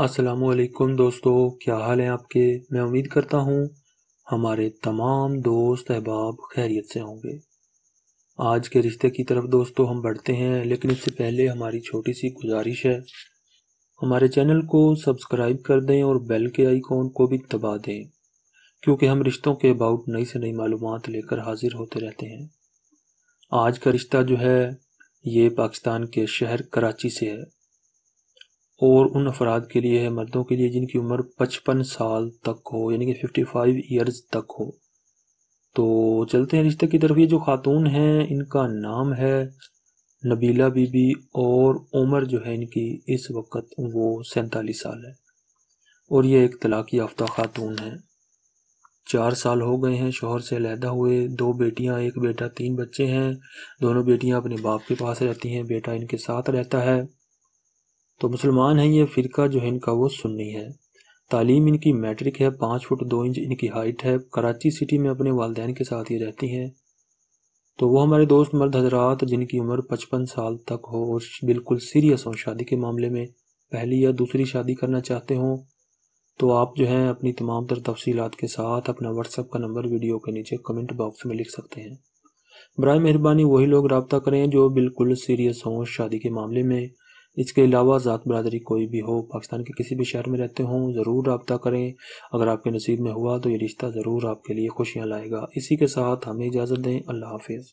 असलकुम दोस्तों क्या हाल है आपके मैं उम्मीद करता हूँ हमारे तमाम दोस्त अहबाब खैरियत से होंगे आज के रिश्ते की तरफ दोस्तों हम बढ़ते हैं लेकिन इससे पहले हमारी छोटी सी गुजारिश है हमारे चैनल को सब्सक्राइब कर दें और बेल के आइकॉन को भी दबा दें क्योंकि हम रिश्तों के अबाउट नई से नई मालूम लेकर हाजिर होते रहते हैं आज का रिश्ता जो है ये पाकिस्तान के शहर कराची से है और उन अफराद के लिए है मर्दों के लिए जिनकी उम्र पचपन साल तक हो यानी कि फिफ्टी फाइव ईयर्स तक हो तो चलते हैं रिश्ते की तरफ ये जो खातून हैं इनका नाम है नबीला बीबी और उम्र जो है इनकी इस वक्त वो सैंतालीस साल है और ये एक तलाक़ याफ्ता खातून है चार साल हो गए हैं शोहर से अलहदा हुए दो बेटियां एक बेटा तीन बच्चे हैं दोनों बेटियां अपने बाप के पास रहती हैं बेटा इनके साथ रहता है तो मुसलमान हैं ये फ़िरका जो है इनका वो सुन्नी है तालीम इनकी मैट्रिक है पाँच फुट दो इंच इनकी हाइट है कराची सिटी में अपने वालदेन के साथ ये रहती हैं तो वो हमारे दोस्त मर्द हजरात जिनकी उम्र पचपन साल तक हो और बिल्कुल सीरियस हों शादी के मामले में पहली या दूसरी शादी करना चाहते हों तो आप जो हैं अपनी तमाम तर तफसीत के साथ अपना व्हाट्सअप का नंबर वीडियो के नीचे कमेंट बॉक्स में लिख सकते हैं बर मेहरबानी वही लोग रबता करें जो बिल्कुल सीरियस हों शादी के मामले में इसके अलावा ज़ात बरदरी कोई भी हो पाकिस्तान के किसी भी शहर में रहते हों ज़रूर रबता करें अगर आपके नसीब में हुआ तो ये रिश्ता ज़रूर आपके लिए खुशियाँ लाएगा इसी के साथ हमें इजाज़त दें अल्लाह हाफिज़